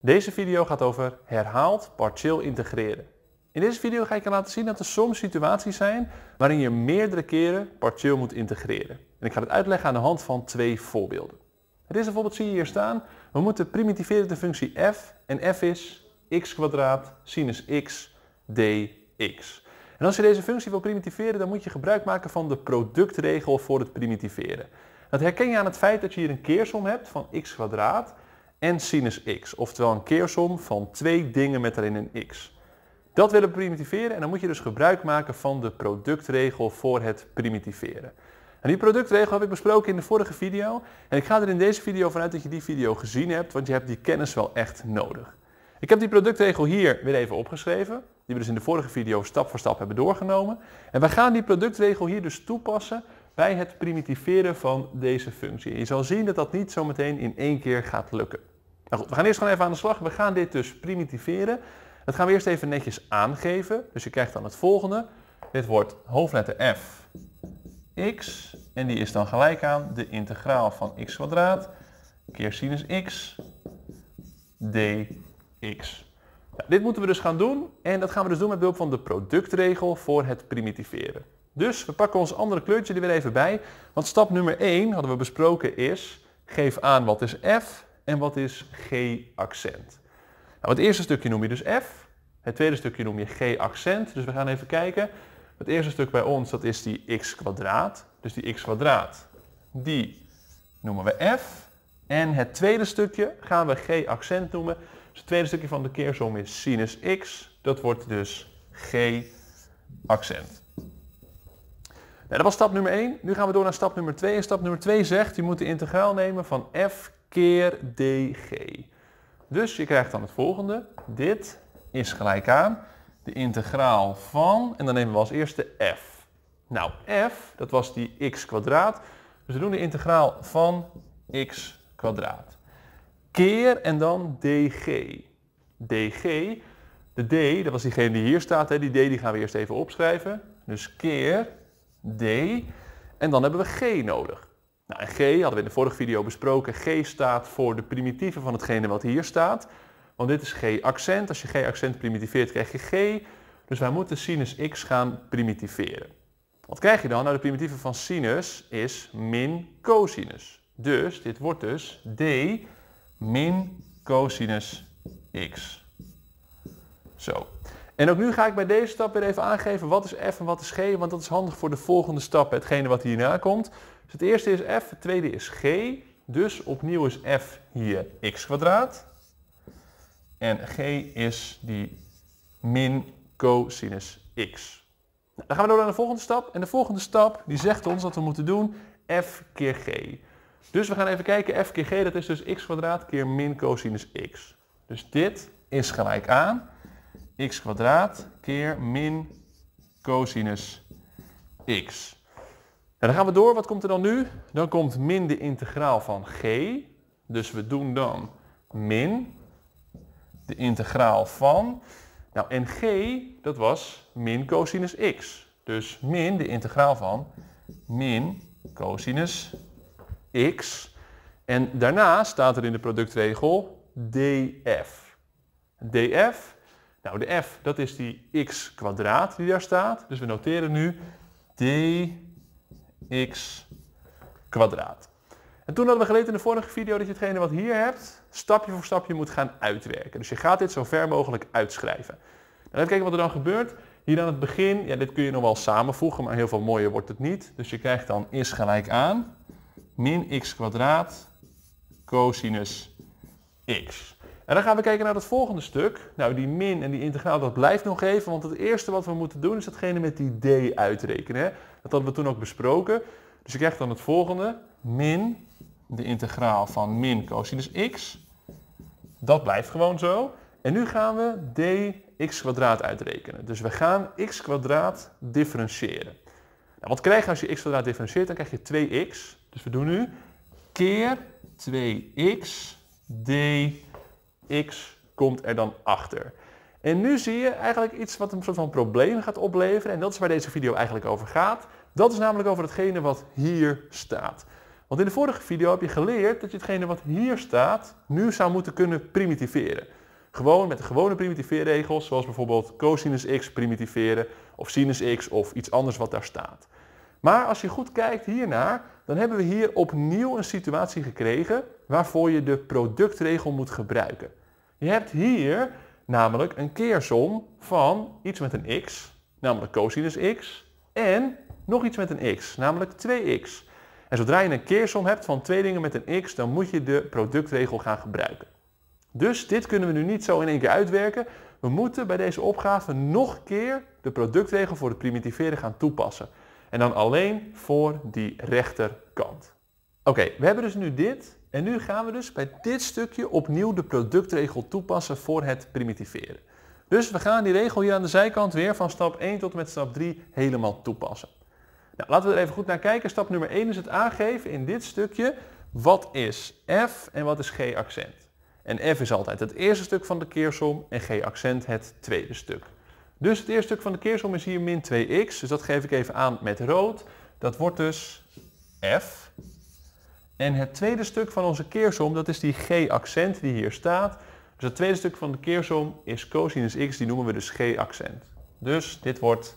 Deze video gaat over herhaald partieel integreren. In deze video ga ik je laten zien dat er soms situaties zijn waarin je meerdere keren partieel moet integreren. En ik ga het uitleggen aan de hand van twee voorbeelden. Het eerste voorbeeld zie je hier staan. We moeten primitiveren de functie f en f is x sinus x dx. En als je deze functie wil primitiveren, dan moet je gebruik maken van de productregel voor het primitiveren. Dat herken je aan het feit dat je hier een keersom hebt van x kwadraat en sinus x. Oftewel een keersom van twee dingen met daarin een x. Dat willen we primitiveren en dan moet je dus gebruik maken van de productregel voor het primitiveren. En die productregel heb ik besproken in de vorige video. En ik ga er in deze video vanuit dat je die video gezien hebt, want je hebt die kennis wel echt nodig. Ik heb die productregel hier weer even opgeschreven, die we dus in de vorige video stap voor stap hebben doorgenomen. En we gaan die productregel hier dus toepassen bij het primitiveren van deze functie. En je zal zien dat dat niet zometeen in één keer gaat lukken. Nou goed, we gaan eerst gewoon even aan de slag. We gaan dit dus primitiveren. Dat gaan we eerst even netjes aangeven. Dus je krijgt dan het volgende. Dit wordt hoofdletter f x en die is dan gelijk aan de integraal van x kwadraat keer sinus x dx. Nou, dit moeten we dus gaan doen en dat gaan we dus doen met behulp van de productregel voor het primitiveren. Dus we pakken ons andere kleurtje er weer even bij. Want stap nummer 1, hadden we besproken, is geef aan wat is F en wat is G-accent. Nou, het eerste stukje noem je dus F, het tweede stukje noem je G-accent. Dus we gaan even kijken. Het eerste stuk bij ons, dat is die x kwadraat. Dus die x kwadraat, die noemen we F. En het tweede stukje gaan we G-accent noemen. Dus het tweede stukje van de keersom is sinus x. Dat wordt dus G-accent. Nou, dat was stap nummer 1. Nu gaan we door naar stap nummer 2. En stap nummer 2 zegt, je moet de integraal nemen van f keer dg. Dus je krijgt dan het volgende. Dit is gelijk aan de integraal van, en dan nemen we als eerste f. Nou, f, dat was die x kwadraat. Dus we doen de integraal van x kwadraat. Keer en dan dg. dg, de d, dat was diegene die hier staat, hè? die d die gaan we eerst even opschrijven. Dus keer D. En dan hebben we G nodig. Nou, en G hadden we in de vorige video besproken. G staat voor de primitieve van hetgene wat hier staat. Want dit is G-accent. Als je G-accent primitiveert, krijg je G. Dus wij moeten sinus x gaan primitiveren. Wat krijg je dan? Nou, de primitieve van sinus is min cosinus. Dus dit wordt dus d min cosinus x. Zo. En ook nu ga ik bij deze stap weer even aangeven wat is f en wat is g, want dat is handig voor de volgende stap, hetgene wat hierna komt. Dus het eerste is f, het tweede is g, dus opnieuw is f hier x kwadraat. En g is die min cosinus x. Nou, dan gaan we door naar de volgende stap. En de volgende stap die zegt ons dat we moeten doen f keer g. Dus we gaan even kijken, f keer g, dat is dus x kwadraat keer min cosinus x. Dus dit is gelijk aan x kwadraat keer min cosinus x. En dan gaan we door. Wat komt er dan nu? Dan komt min de integraal van g. Dus we doen dan min de integraal van... Nou, en g, dat was min cosinus x. Dus min de integraal van min cosinus x. En daarna staat er in de productregel df. df nou, de f, dat is die x kwadraat die daar staat. Dus we noteren nu dx kwadraat. En toen hadden we geleerd in de vorige video dat je hetgene wat hier hebt, stapje voor stapje moet gaan uitwerken. Dus je gaat dit zo ver mogelijk uitschrijven. Nou, even kijken wat er dan gebeurt. Hier aan het begin, ja, dit kun je nog wel samenvoegen, maar heel veel mooier wordt het niet. Dus je krijgt dan is gelijk aan min x kwadraat cosinus x. En dan gaan we kijken naar het volgende stuk. Nou, die min en die integraal, dat blijft nog even. Want het eerste wat we moeten doen is datgene met die d uitrekenen. Dat hadden we toen ook besproken. Dus je krijgt dan het volgende. Min de integraal van min cosinus x. Dat blijft gewoon zo. En nu gaan we dx kwadraat uitrekenen. Dus we gaan x kwadraat differentiëren. Nou, wat krijg je als je x kwadraat differentieert? Dan krijg je 2x. Dus we doen nu keer 2x d x komt er dan achter. En nu zie je eigenlijk iets wat een soort van probleem gaat opleveren. En dat is waar deze video eigenlijk over gaat. Dat is namelijk over hetgene wat hier staat. Want in de vorige video heb je geleerd dat je hetgene wat hier staat nu zou moeten kunnen primitiveren. Gewoon met de gewone primitiveerregels, zoals bijvoorbeeld cosinus x primitiveren of sinus x of iets anders wat daar staat. Maar als je goed kijkt hiernaar, dan hebben we hier opnieuw een situatie gekregen waarvoor je de productregel moet gebruiken. Je hebt hier namelijk een keersom van iets met een x, namelijk cosinus x, en nog iets met een x, namelijk 2x. En zodra je een keersom hebt van twee dingen met een x, dan moet je de productregel gaan gebruiken. Dus dit kunnen we nu niet zo in één keer uitwerken. We moeten bij deze opgave nog een keer de productregel voor het primitiveren gaan toepassen. En dan alleen voor die rechterkant. Oké, we hebben dus nu dit. En nu gaan we dus bij dit stukje opnieuw de productregel toepassen voor het primitiveren. Dus we gaan die regel hier aan de zijkant weer van stap 1 tot en met stap 3 helemaal toepassen. Nou, laten we er even goed naar kijken. Stap nummer 1 is het aangeven in dit stukje wat is f en wat is g accent. En f is altijd het eerste stuk van de keersom en g accent het tweede stuk. Dus het eerste stuk van de keersom is hier min 2x. Dus dat geef ik even aan met rood. Dat wordt dus f. En het tweede stuk van onze keersom, dat is die g-accent die hier staat. Dus het tweede stuk van de keersom is cosinus x, die noemen we dus g-accent. Dus dit wordt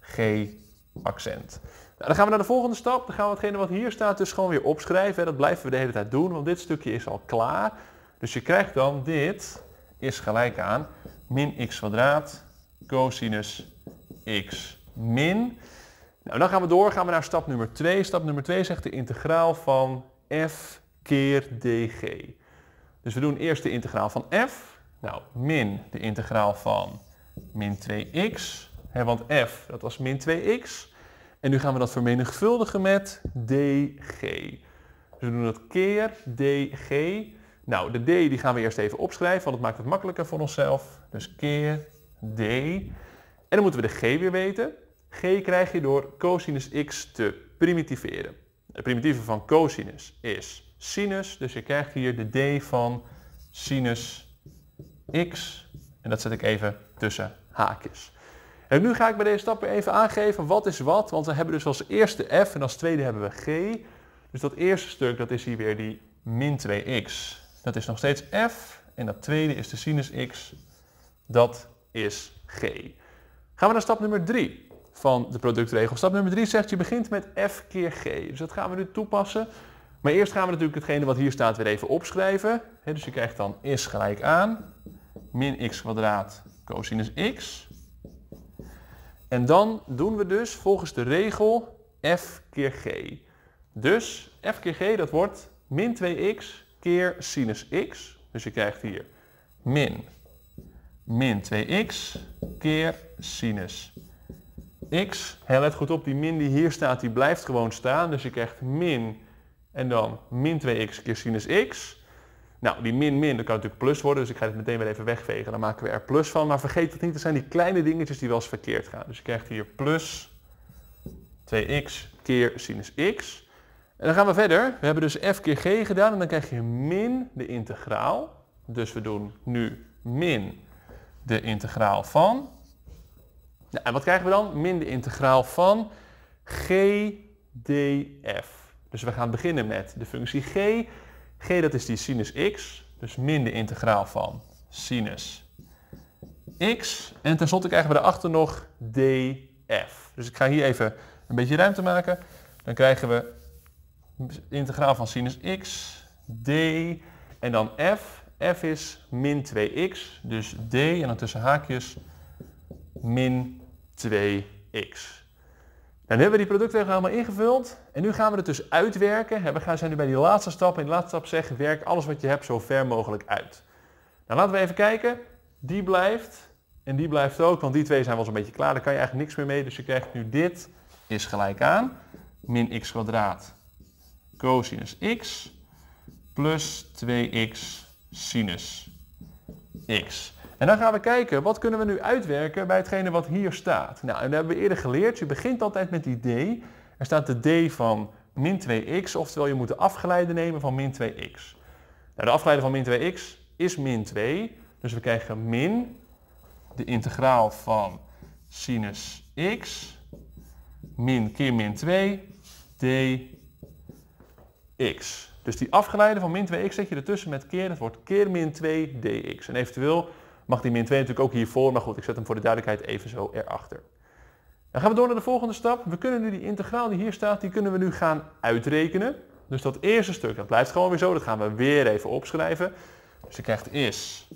g-accent. Nou, dan gaan we naar de volgende stap. Dan gaan we hetgene wat hier staat dus gewoon weer opschrijven. Dat blijven we de hele tijd doen, want dit stukje is al klaar. Dus je krijgt dan dit is gelijk aan min x kwadraat cosinus x min. Nou, dan gaan we door, gaan we naar stap nummer 2. Stap nummer 2 zegt de integraal van f keer dg. Dus we doen eerst de integraal van f, nou, min de integraal van min 2x, hè, want f dat was min 2x. En nu gaan we dat vermenigvuldigen met dg. Dus we doen dat keer dg. Nou, de d die gaan we eerst even opschrijven, want dat maakt het makkelijker voor onszelf. Dus keer D. En dan moeten we de G weer weten. G krijg je door cosinus x te primitiveren. Het primitieve van cosinus is sinus, dus je krijgt hier de D van sinus x. En dat zet ik even tussen haakjes. En nu ga ik bij deze stap weer even aangeven wat is wat, want we hebben dus als eerste f en als tweede hebben we g. Dus dat eerste stuk dat is hier weer die min 2x. Dat is nog steeds f en dat tweede is de sinus x. Dat is G. Gaan we naar stap nummer 3 van de productregel. Stap nummer 3 zegt je begint met F keer G. Dus dat gaan we nu toepassen. Maar eerst gaan we natuurlijk hetgene wat hier staat weer even opschrijven. He, dus je krijgt dan is gelijk aan min x kwadraat cosinus x. En dan doen we dus volgens de regel f keer g. Dus f keer g dat wordt min 2x keer sinus x. Dus je krijgt hier min min 2x keer sinus. x, hè, let goed op, die min die hier staat, die blijft gewoon staan. Dus je krijgt min en dan min 2x keer sinus x. Nou, die min min, dat kan natuurlijk plus worden, dus ik ga het meteen weer even wegvegen. Dan maken we er plus van, maar vergeet het niet, Er zijn die kleine dingetjes die wel eens verkeerd gaan. Dus je krijgt hier plus 2x keer sinus x. En dan gaan we verder. We hebben dus f keer g gedaan en dan krijg je min de integraal. Dus we doen nu min de integraal van. en wat krijgen we dan? Min de integraal van g df. Dus we gaan beginnen met de functie g. g dat is die sinus x, dus min de integraal van sinus x. En tenslotte krijgen we daarachter nog df. Dus ik ga hier even een beetje ruimte maken. Dan krijgen we integraal van sinus x, d en dan f f is min 2x, dus d en dan tussen haakjes min 2x. Dan nou, nu hebben we die productregel allemaal ingevuld en nu gaan we het dus uitwerken. En we gaan zijn nu bij die laatste stap en in de laatste stap zeggen werk alles wat je hebt zo ver mogelijk uit. Nou, laten we even kijken. Die blijft en die blijft ook, want die twee zijn wel zo'n een beetje klaar. Daar kan je eigenlijk niks meer mee, dus je krijgt nu dit is gelijk aan min x kwadraat cosinus x plus 2x sinus x. En dan gaan we kijken, wat kunnen we nu uitwerken bij hetgene wat hier staat? Nou, en dat hebben we eerder geleerd. Je begint altijd met die d. Er staat de d van min 2x, oftewel je moet de afgeleide nemen van min 2x. Nou, de afgeleide van min 2x is min 2, dus we krijgen min de integraal van sinus x min keer min 2 dx. Dus die afgeleide van min 2x zet je ertussen met keer. Het wordt keer min 2 dx. En eventueel mag die min 2 natuurlijk ook hiervoor. Maar goed, ik zet hem voor de duidelijkheid even zo erachter. Dan gaan we door naar de volgende stap. We kunnen nu die integraal die hier staat, die kunnen we nu gaan uitrekenen. Dus dat eerste stuk, dat blijft gewoon weer zo. Dat gaan we weer even opschrijven. Dus je krijgt is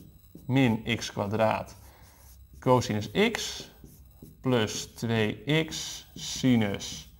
min x kwadraat cosinus x plus 2x sinus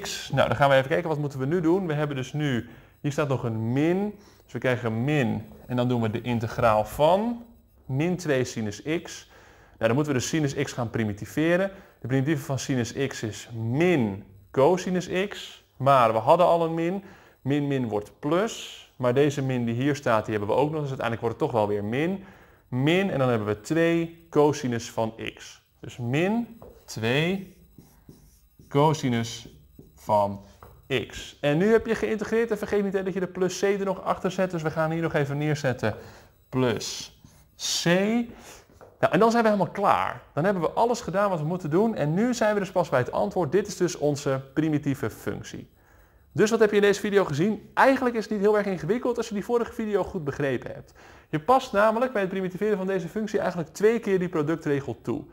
x. Nou, dan gaan we even kijken, wat moeten we nu doen? We hebben dus nu, hier staat nog een min. Dus we krijgen min en dan doen we de integraal van min 2 sinus x. Nou, dan moeten we dus sinus x gaan primitiveren. De primitieve van sinus x is min cosinus x. Maar we hadden al een min. Min min wordt plus. Maar deze min die hier staat, die hebben we ook nog. Dus uiteindelijk wordt het toch wel weer min. Min en dan hebben we 2 cosinus van x. Dus min 2 cosinus van x. En nu heb je geïntegreerd en vergeet niet dat je de plus c er nog achter zet. Dus we gaan hier nog even neerzetten plus c. Nou, en dan zijn we helemaal klaar. Dan hebben we alles gedaan wat we moeten doen. En nu zijn we dus pas bij het antwoord. Dit is dus onze primitieve functie. Dus wat heb je in deze video gezien? Eigenlijk is het niet heel erg ingewikkeld als je die vorige video goed begrepen hebt. Je past namelijk bij het primitiveren van deze functie eigenlijk twee keer die productregel toe.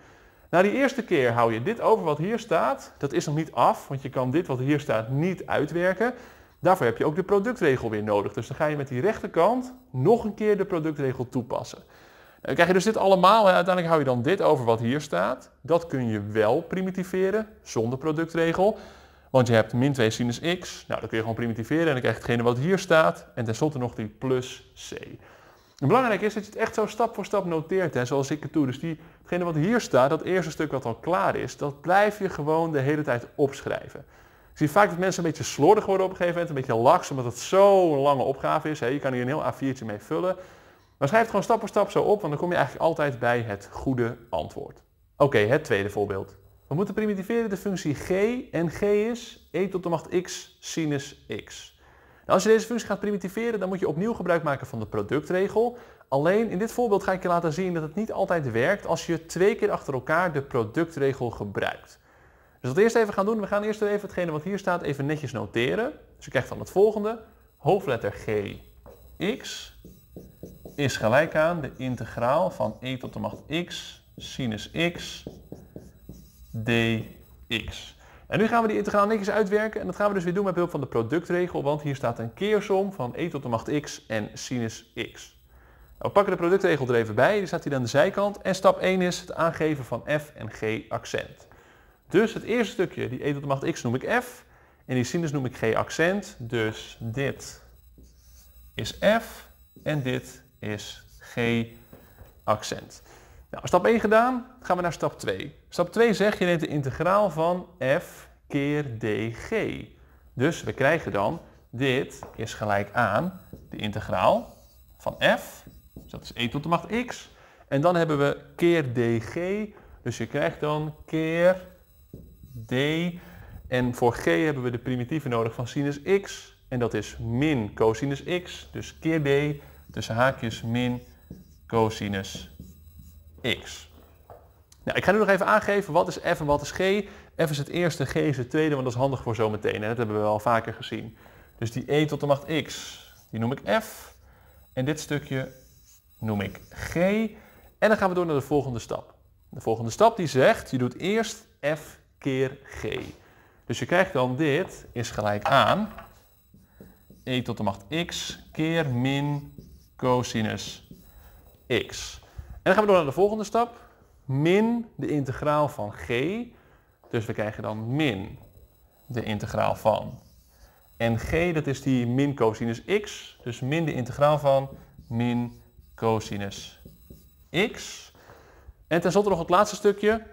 Na nou, die eerste keer hou je dit over wat hier staat. Dat is nog niet af, want je kan dit wat hier staat niet uitwerken. Daarvoor heb je ook de productregel weer nodig. Dus dan ga je met die rechterkant nog een keer de productregel toepassen. Dan krijg je dus dit allemaal. Hè. Uiteindelijk hou je dan dit over wat hier staat. Dat kun je wel primitiveren zonder productregel. Want je hebt min 2 sinus x. Nou, dan kun je gewoon primitiveren en dan krijg je hetgene wat hier staat. En tenslotte nog die plus c. En belangrijk is dat je het echt zo stap voor stap noteert, hè, zoals ik het doe. Dus die Hetgene wat hier staat, dat eerste stuk wat al klaar is, dat blijf je gewoon de hele tijd opschrijven. Ik zie vaak dat mensen een beetje slordig worden op een gegeven moment, een beetje laks, omdat het zo'n lange opgave is. Je kan hier een heel A4'tje mee vullen. Maar schrijf het gewoon stap voor stap zo op, want dan kom je eigenlijk altijd bij het goede antwoord. Oké, het tweede voorbeeld. We moeten primitiveren de functie g en g is e tot de macht x sinus x. Nou, als je deze functie gaat primitiveren, dan moet je opnieuw gebruik maken van de productregel. Alleen in dit voorbeeld ga ik je laten zien dat het niet altijd werkt als je twee keer achter elkaar de productregel gebruikt. Dus wat we eerst even gaan doen, we gaan eerst even hetgene wat hier staat even netjes noteren. Dus je krijgt dan het volgende. Hoofdletter G, x is gelijk aan de integraal van e tot de macht x sinus x dx. En nu gaan we die integraal netjes uitwerken en dat gaan we dus weer doen met behulp van de productregel, want hier staat een keersom van e tot de macht x en sinus x. We pakken de productregel er even bij, die staat hier aan de zijkant. En stap 1 is het aangeven van f en g accent. Dus het eerste stukje, die e tot de macht x noem ik f. En die sinus noem ik g accent. Dus dit is f en dit is g accent. Nou, stap 1 gedaan, gaan we naar stap 2. Stap 2 zegt, je neemt de integraal van f keer dg. Dus we krijgen dan, dit is gelijk aan de integraal van f dus dat is e tot de macht x. En dan hebben we keer dg. Dus je krijgt dan keer d. En voor g hebben we de primitieve nodig van sinus x. En dat is min cosinus x. Dus keer d tussen haakjes min cosinus x. Nou, ik ga nu nog even aangeven wat is f en wat is g. f is het eerste, g is het tweede, want dat is handig voor zometeen. Dat hebben we al vaker gezien. Dus die e tot de macht x, die noem ik f. En dit stukje noem ik G. En dan gaan we door naar de volgende stap. De volgende stap die zegt, je doet eerst F keer G. Dus je krijgt dan dit is gelijk aan e tot de macht x keer min cosinus x. En dan gaan we door naar de volgende stap. Min de integraal van g. Dus we krijgen dan min de integraal van. En g dat is die min cosinus x. Dus min de integraal van min cosinus x. En tenslotte nog het laatste stukje,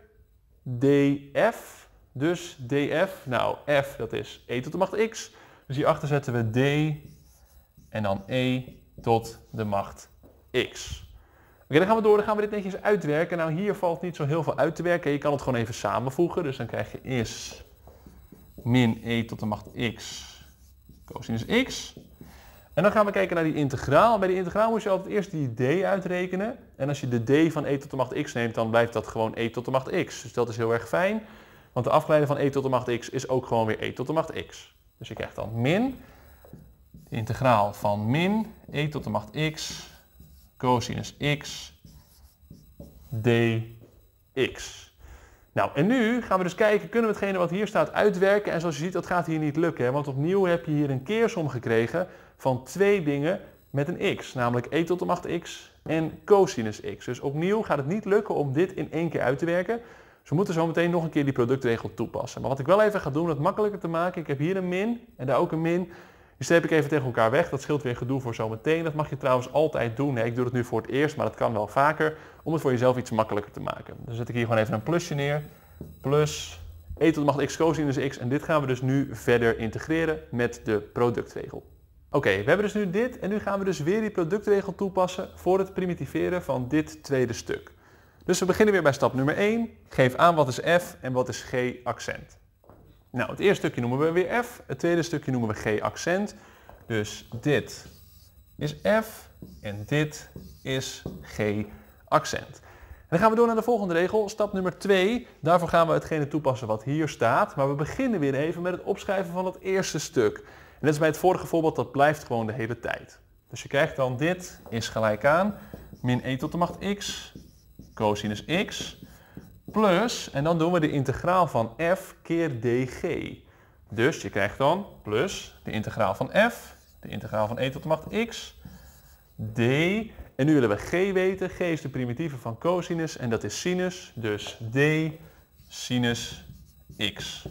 df. Dus df, nou f dat is e tot de macht x. Dus hierachter zetten we d en dan e tot de macht x. Oké, dan gaan we door. Dan gaan we dit netjes uitwerken. Nou, hier valt niet zo heel veel uit te werken. Je kan het gewoon even samenvoegen. Dus dan krijg je is min e tot de macht x cosinus x. En dan gaan we kijken naar die integraal. Bij die integraal moet je altijd eerst die d uitrekenen. En als je de d van e tot de macht x neemt, dan blijft dat gewoon e tot de macht x. Dus dat is heel erg fijn, want de afgeleide van e tot de macht x is ook gewoon weer e tot de macht x. Dus je krijgt dan min de integraal van min e tot de macht x cosinus x dx. Nou, en nu gaan we dus kijken, kunnen we hetgene wat hier staat uitwerken? En zoals je ziet, dat gaat hier niet lukken. Want opnieuw heb je hier een keersom gekregen van twee dingen met een x, namelijk e tot de macht x en cosinus x. Dus opnieuw gaat het niet lukken om dit in één keer uit te werken. Ze moeten zo meteen nog een keer die productregel toepassen. Maar wat ik wel even ga doen om het makkelijker te maken, ik heb hier een min en daar ook een min. Die streep ik even tegen elkaar weg, dat scheelt weer gedoe voor zometeen. Dat mag je trouwens altijd doen. Ik doe het nu voor het eerst, maar dat kan wel vaker, om het voor jezelf iets makkelijker te maken. Dan zet ik hier gewoon even een plusje neer. Plus e tot de macht x cosinus x. En dit gaan we dus nu verder integreren met de productregel. Oké, we hebben dus nu dit en nu gaan we dus weer die productregel toepassen voor het primitiveren van dit tweede stuk. Dus we beginnen weer bij stap nummer 1. Geef aan wat is f en wat is g accent. Nou, het eerste stukje noemen we weer f, het tweede stukje noemen we g accent. Dus dit is f en dit is g accent. En dan gaan we door naar de volgende regel, stap nummer 2. Daarvoor gaan we hetgene toepassen wat hier staat, maar we beginnen weer even met het opschrijven van het eerste stuk. En dat is bij het vorige voorbeeld, dat blijft gewoon de hele tijd. Dus je krijgt dan dit is gelijk aan min e tot de macht x, cosinus x, plus, en dan doen we de integraal van f keer dg. Dus je krijgt dan plus de integraal van f, de integraal van e tot de macht x, d. En nu willen we g weten. g is de primitieve van cosinus en dat is sinus. Dus d sinus x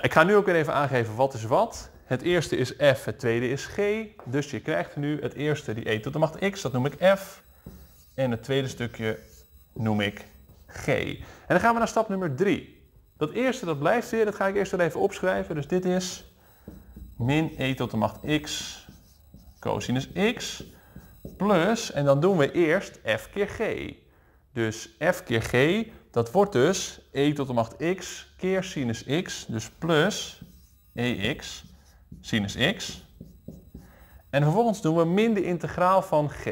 ik ga nu ook weer even aangeven wat is wat. Het eerste is f, het tweede is g. Dus je krijgt nu het eerste, die e tot de macht x, dat noem ik f. En het tweede stukje noem ik g. En dan gaan we naar stap nummer 3. Dat eerste, dat blijft weer, dat ga ik eerst wel even opschrijven. Dus dit is min e tot de macht x cosinus x plus, en dan doen we eerst f keer g. Dus f keer g dat wordt dus e tot de macht x keer sinus x, dus plus ex sinus x. En vervolgens doen we min de integraal van g.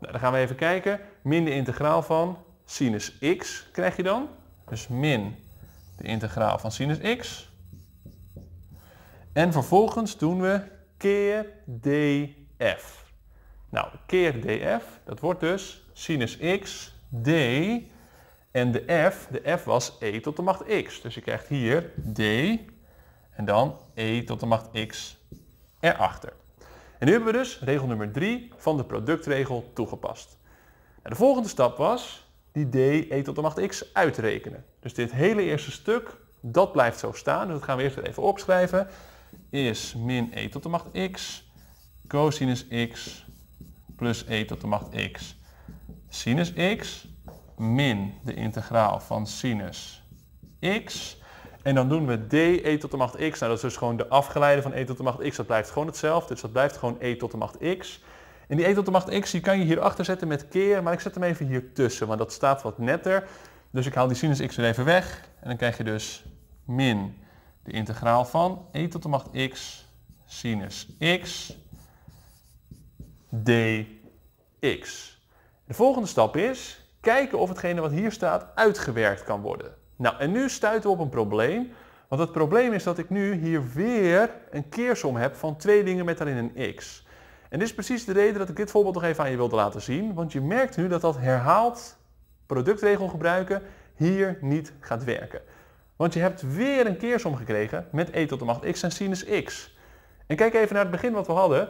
Nou, dan gaan we even kijken. Min de integraal van sinus x krijg je dan. Dus min de integraal van sinus x. En vervolgens doen we keer df. Nou, keer df, dat wordt dus sinus x d en de f, de f was e tot de macht x. Dus je krijgt hier d en dan e tot de macht x erachter. En nu hebben we dus regel nummer 3 van de productregel toegepast. de volgende stap was die d e tot de macht x uitrekenen. Dus dit hele eerste stuk, dat blijft zo staan. Dus dat gaan we eerst even opschrijven. Is min e tot de macht x, cosinus x plus e tot de macht x, sinus x min de integraal van sinus x. En dan doen we d e tot de macht x. Nou, dat is dus gewoon de afgeleide van e tot de macht x. Dat blijft gewoon hetzelfde. Dus dat blijft gewoon e tot de macht x. En die e tot de macht x die kan je hierachter zetten met keer. Maar ik zet hem even hier tussen, want dat staat wat netter. Dus ik haal die sinus x er even weg. En dan krijg je dus min de integraal van e tot de macht x sinus x dx. De volgende stap is, kijken of hetgene wat hier staat uitgewerkt kan worden. Nou, en nu stuiten we op een probleem. Want het probleem is dat ik nu hier weer een keersom heb van twee dingen met daarin een x. En dit is precies de reden dat ik dit voorbeeld nog even aan je wilde laten zien. Want je merkt nu dat dat herhaald productregel gebruiken hier niet gaat werken. Want je hebt weer een keersom gekregen met e tot de macht x en sinus x. En kijk even naar het begin wat we hadden.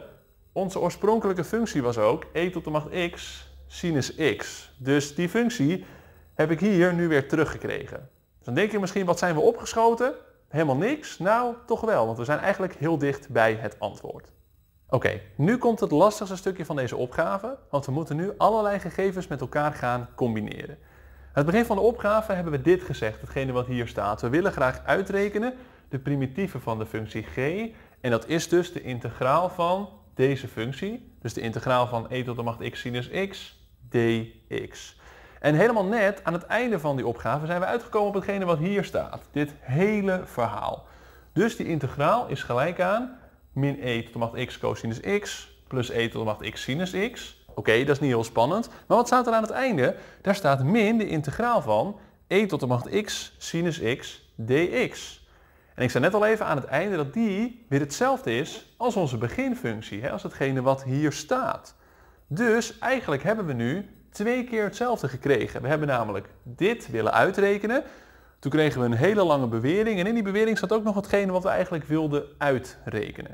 Onze oorspronkelijke functie was ook e tot de macht x sinus x. Dus die functie heb ik hier nu weer teruggekregen. Dus dan denk je misschien, wat zijn we opgeschoten? Helemaal niks? Nou, toch wel, want we zijn eigenlijk heel dicht bij het antwoord. Oké, nu komt het lastigste stukje van deze opgave, want we moeten nu allerlei gegevens met elkaar gaan combineren. Aan het begin van de opgave hebben we dit gezegd, hetgene wat hier staat. We willen graag uitrekenen de primitieve van de functie g, en dat is dus de integraal van deze functie, dus de integraal van e tot de macht x sinus x, dx. En helemaal net aan het einde van die opgave zijn we uitgekomen op hetgene wat hier staat. Dit hele verhaal. Dus die integraal is gelijk aan min e tot de macht x cosinus x plus e tot de macht x sinus x. Oké, dat is niet heel spannend. Maar wat staat er aan het einde? Daar staat min de integraal van e tot de macht x sinus x dx. En ik zei net al even aan het einde dat die weer hetzelfde is als onze beginfunctie, hè, als hetgene wat hier staat. Dus eigenlijk hebben we nu twee keer hetzelfde gekregen. We hebben namelijk dit willen uitrekenen. Toen kregen we een hele lange bewering en in die bewering zat ook nog hetgene wat we eigenlijk wilden uitrekenen.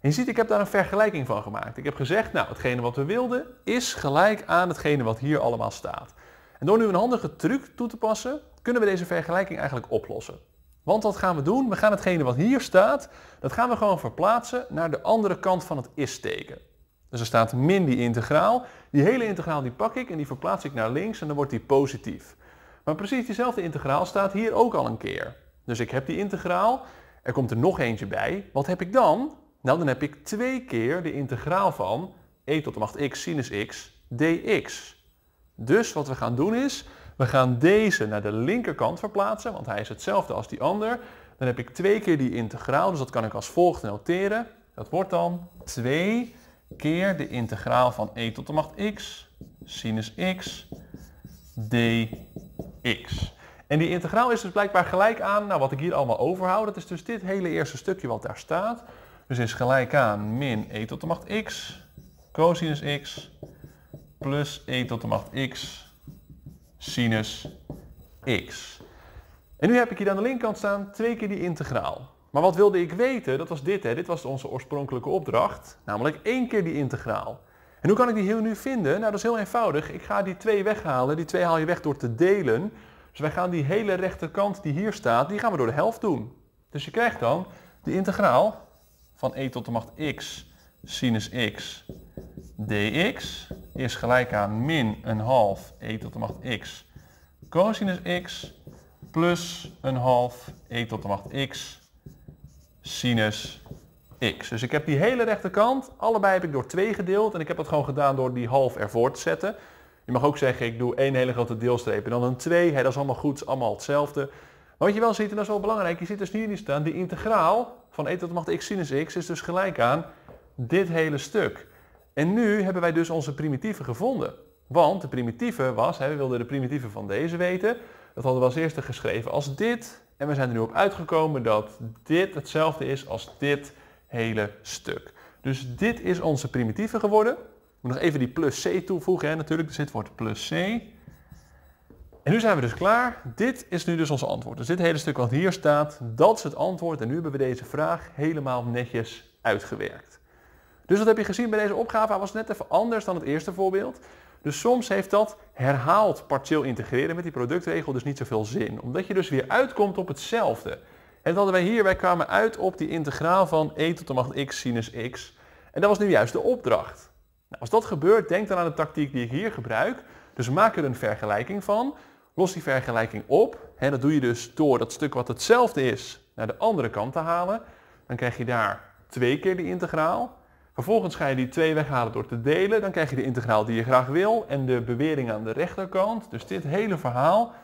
En je ziet, ik heb daar een vergelijking van gemaakt. Ik heb gezegd, nou, hetgene wat we wilden is gelijk aan hetgene wat hier allemaal staat. En door nu een handige truc toe te passen, kunnen we deze vergelijking eigenlijk oplossen. Want wat gaan we doen? We gaan hetgene wat hier staat, dat gaan we gewoon verplaatsen naar de andere kant van het is-teken. Dus er staat min die integraal. Die hele integraal die pak ik en die verplaats ik naar links en dan wordt die positief. Maar precies diezelfde integraal staat hier ook al een keer. Dus ik heb die integraal, er komt er nog eentje bij. Wat heb ik dan? Nou, dan heb ik twee keer de integraal van e tot de macht x sinus x dx. Dus wat we gaan doen is, we gaan deze naar de linkerkant verplaatsen, want hij is hetzelfde als die ander. Dan heb ik twee keer die integraal, dus dat kan ik als volgt noteren. Dat wordt dan 2 keer de integraal van e tot de macht x, sinus x, dx. En die integraal is dus blijkbaar gelijk aan nou, wat ik hier allemaal overhoud. Dat is dus dit hele eerste stukje wat daar staat. Dus is gelijk aan min e tot de macht x, cosinus x, plus e tot de macht x, sinus x. En nu heb ik hier aan de linkerkant staan twee keer die integraal. Maar wat wilde ik weten, dat was dit. Hè. Dit was onze oorspronkelijke opdracht, namelijk één keer die integraal. En hoe kan ik die heel nu vinden? Nou, dat is heel eenvoudig. Ik ga die twee weghalen. Die twee haal je weg door te delen. Dus wij gaan die hele rechterkant die hier staat, die gaan we door de helft doen. Dus je krijgt dan de integraal van e tot de macht x sinus x dx is gelijk aan min een half e tot de macht x cosinus x plus een half e tot de macht x sinus x. Dus ik heb die hele rechterkant, allebei heb ik door 2 gedeeld en ik heb dat gewoon gedaan door die half ervoor te zetten. Je mag ook zeggen, ik doe één hele grote deelstreep en dan een 2. Hey, dat is allemaal goed, allemaal hetzelfde. Maar wat je wel ziet, en dat is wel belangrijk, je ziet dus hier niet staan, die integraal van e tot de macht x sinus x is dus gelijk aan dit hele stuk. En nu hebben wij dus onze primitieve gevonden. Want de primitieve was, hè, we wilden de primitieve van deze weten. Dat hadden we als eerste geschreven als dit en we zijn er nu op uitgekomen dat dit hetzelfde is als dit hele stuk. Dus dit is onze primitieve geworden. Ik moet nog even die plus c toevoegen, hè, natuurlijk. Dus dit wordt plus c. En nu zijn we dus klaar. Dit is nu dus ons antwoord. Dus dit hele stuk wat hier staat, dat is het antwoord. En nu hebben we deze vraag helemaal netjes uitgewerkt. Dus wat heb je gezien bij deze opgave? Hij was net even anders dan het eerste voorbeeld. Dus soms heeft dat herhaald partieel integreren met die productregel dus niet zoveel zin. Omdat je dus weer uitkomt op hetzelfde. En dat hadden wij hier, wij kwamen uit op die integraal van e tot de macht x sinus x. En dat was nu juist de opdracht. Nou, als dat gebeurt, denk dan aan de tactiek die ik hier gebruik. Dus maak er een vergelijking van. Los die vergelijking op. En dat doe je dus door dat stuk wat hetzelfde is naar de andere kant te halen. Dan krijg je daar twee keer die integraal. Vervolgens ga je die twee weghalen door te delen. Dan krijg je de integraal die je graag wil en de bewering aan de rechterkant. Dus dit hele verhaal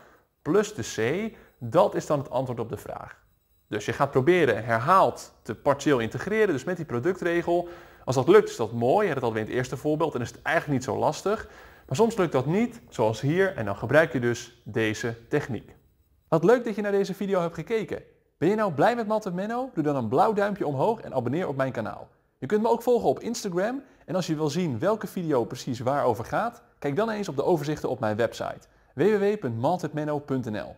plus de c, dat is dan het antwoord op de vraag. Dus je gaat proberen herhaald te partieel integreren, dus met die productregel. Als dat lukt is dat mooi, je hebt het alweer in het eerste voorbeeld en is het eigenlijk niet zo lastig. Maar soms lukt dat niet, zoals hier, en dan gebruik je dus deze techniek. Wat leuk dat je naar deze video hebt gekeken. Ben je nou blij met Matte Menno? Doe dan een blauw duimpje omhoog en abonneer op mijn kanaal. Je kunt me ook volgen op Instagram en als je wil zien welke video precies waarover gaat, kijk dan eens op de overzichten op mijn website www.maltedmenno.nl.